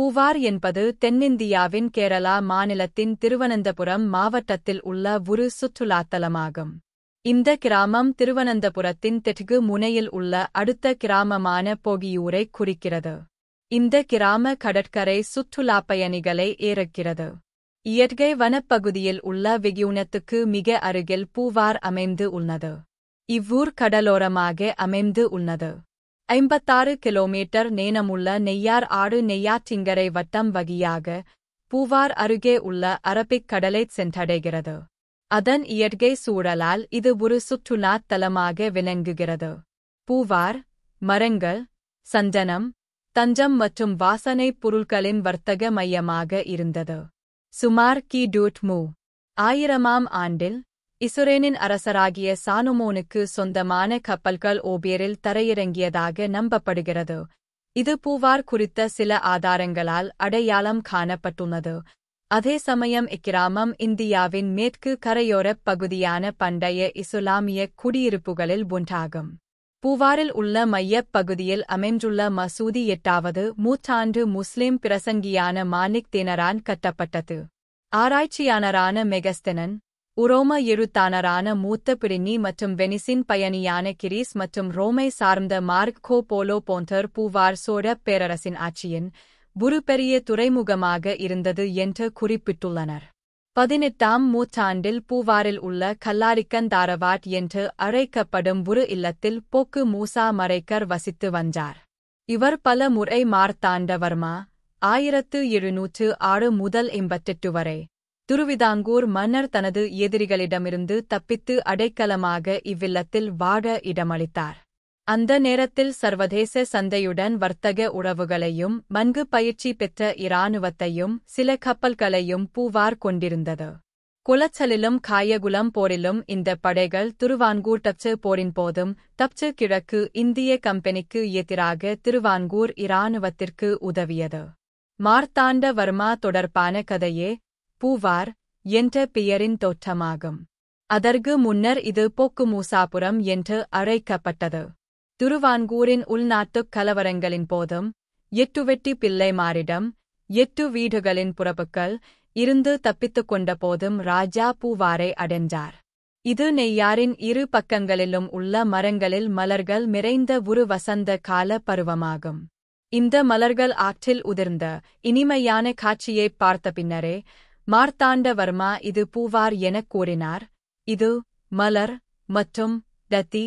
பூவார் என்பது தென்னிந்தியாவின் கேரளா மாநிலத்தின் திருவனந்தபுரம் மாவட்டத்தில் உள்ள ஒரு சுற்றுலாத்தலமாகும் இந்த கிராமம் திருவனந்தபுரத்தின் தெற்கு முனையில் உள்ள அடுத்த கிராமமான போகியூரை குறிக்கிறது இந்த கிராம கடற்கரை சுற்றுலா பயணிகளை ஏறுகிறது இயற்கை வனப்பகுதியில் உள்ள வெகியூனத்துக்கு மிக அருகில் பூவார் அமைந்து உள்ளது இவ்வூர் கடலோரமாக அமைந்து உள்ளது ஐம்பத்தாறு கிலோமீட்டர் நேனமுள்ள நெய்யார் ஆடு நெய்யாற்றிங்கரை வட்டம் வகையாக பூவார் அருகே உள்ள அரபிக் கடலை சென்றடைகிறது அதன் இயற்கை சூழலால் இது ஒரு சுற்றுலாத் தலமாக விளங்குகிறது பூவார் மரங்கள் சந்தனம் தஞ்சம் மற்றும் வாசனைப் பொருள்களின் வர்த்தக மையமாக இருந்தது சுமார் கி டூட் மூ ஆயிரமாம் ஆண்டில் இசுரேனின் அரசராகிய சானுமோனுக்கு சொந்தமான கப்பல்கள் ஓபியரில் தரையிறங்கியதாக நம்பப்படுகிறது இது பூவார் குறித்த சில ஆதாரங்களால் அடையாளம் காணப்பட்டுள்ளது அதே சமயம் இக்கிராமம் இந்தியாவின் மேற்கு கரையோரப் பகுதியான பண்டைய இசுலாமிய குடியிருப்புகளில் ஒன்றாகும் பூவாரில் உள்ள மையப் பகுதியில் அமைந்துள்ள மசூதி எட்டாவது மூற்றாண்டு முஸ்லிம் பிரசங்கியான மானிக் தினரான் கட்டப்பட்டது ஆராய்ச்சியாளரான மெகஸ்தனன் உரோம எழுத்தாளரான மூத்த பிடினி மற்றும் வெனிசின் பயணியான கிரீஸ் மற்றும் ரோமை சார்ந்த கோ போலோ போன்றர் பூவார் சோழப் பேரரசின் ஆட்சியின் புருபெரிய பெரிய துறைமுகமாக இருந்தது என்று குறிப்பிட்டுள்ளனர் பதினெட்டாம் நூற்றாண்டில் பூவாரில் உள்ள கல்லாரிக்கந்தாரவாட் என்று அழைக்கப்படும் புரு இல்லத்தில் போக்கு மூசா மறைக்கர் வசித்து வந்தார் இவர் பல முறை மார்த்தாண்டவர்மா ஆயிரத்து எழுநூற்று ஆறு முதல் எண்பத்தெட்டு வரை திருவிதாங்கூர் மன்னர் தனது எதிரிகளிடமிருந்து தப்பித்து அடைக்கலமாக இவ்வில்லத்தில் வாழ இடமளித்தார் அந்த நேரத்தில் சர்வதேச சந்தையுடன் வர்த்தக உறவுகளையும் மன்கு பயிற்சி பெற்ற இராணுவத்தையும் சில கப்பல்களையும் பூவார் கொண்டிருந்தது குலச்சலிலும் காயகுலம் போரிலும் இந்த படைகள் திருவான்கூர் டப்சு போரின் போதும் தப்சு கிழக்கு இந்திய கம்பெனிக்கு எதிராக திருவான்கூர் இராணுவத்திற்கு உதவியது மார்த்தாண்ட வர்மா தொடர்பான கதையே பூவார் என்ற பெயரின் தோற்றமாகும் அதற்கு முன்னர் இது போக்கு மூசாபுரம் என்று அழைக்கப்பட்டது திருவான்கூரின் உள்நாட்டுக் கலவரங்களின் போதும் எட்டுவெட்டி பிள்ளைமாரிடம் எட்டு வீடுகளின் புறப்புக்கள் இருந்து தப்பித்துக் கொண்ட போதும் ராஜா பூவாரை அடைந்தார் இது நெய்யாரின் இரு பக்கங்களிலும் உள்ள மரங்களில் மலர்கள் நிறைந்த உரு வசந்த கால பருவமாகும் இந்த மலர்கள் ஆற்றில் உதிர்ந்த இனிமையான காட்சியைப் பார்த்த பின்னரே மார்த்தாண்டவர்மா இது பூவார் எனக் கூறினார் இது மலர் மற்றும் டத்தி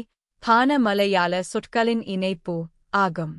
பான மலையாள சொற்களின் இணைப்பு ஆகும்